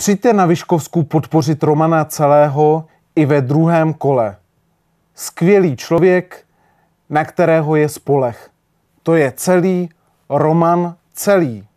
Přijďte na Vyškovsku podpořit Romana celého i ve druhém kole. Skvělý člověk, na kterého je spolech. To je celý Roman celý.